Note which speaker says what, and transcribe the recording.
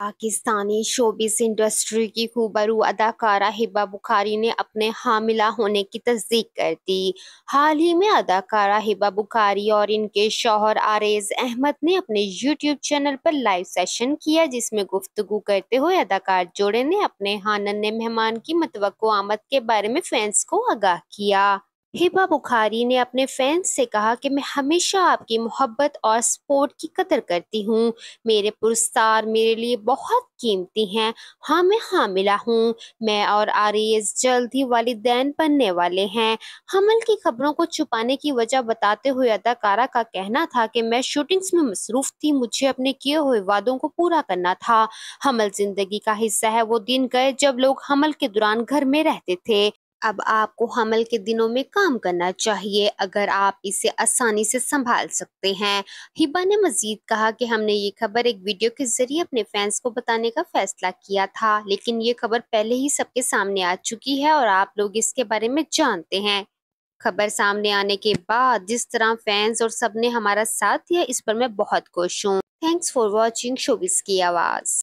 Speaker 1: Pakistani showbiz industry की खूबरू अदाकारा हिबा बुखारी ने अपने हामिला होने की तस्दीक कर दी हाल ही में अदाकारा हिबा बुखारी और इनके शोहर आरेज अहमद ने अपने यूट्यूब चैनल पर लाइव सेशन किया जिसमें गुफ्तगु करते हुए अदाकार जोड़े ने अपने हानन मेहमान की मतवक़ आमद के बारे में फैंस को आगाह किया हिबा बुखारी ने अपने फैंस से कहा कि मैं हमेशा आपकी मोहब्बत और सपोर्ट की कदर करती हूँ मेरे पुरस्कार मेरे लिए बहुत कीमती हैं हाँ मैं हाँ मिला हूँ मैं और आरियस जल्द ही वालदेन बनने वाले हैं हमल की खबरों को छुपाने की वजह बताते हुए अदाकारा का कहना था कि मैं शूटिंग्स में मसरूफ थी मुझे अपने किए हुए वादों को पूरा करना था हमल जिंदगी का हिस्सा है वो दिन गए जब लोग हमल के दौरान घर में रहते थे अब आपको हमल के दिनों में काम करना चाहिए अगर आप इसे आसानी से संभाल सकते हैं हिबा ने मजीद कहा कि हमने ये खबर एक वीडियो के जरिए अपने फैंस को बताने का फैसला किया था लेकिन ये खबर पहले ही सबके सामने आ चुकी है और आप लोग इसके बारे में जानते हैं खबर सामने आने के बाद जिस तरह फैंस और सब ने हमारा साथ दिया इस पर मैं बहुत खुश हूँ थैंक्स फॉर वॉचिंग शोबिस की आवाज़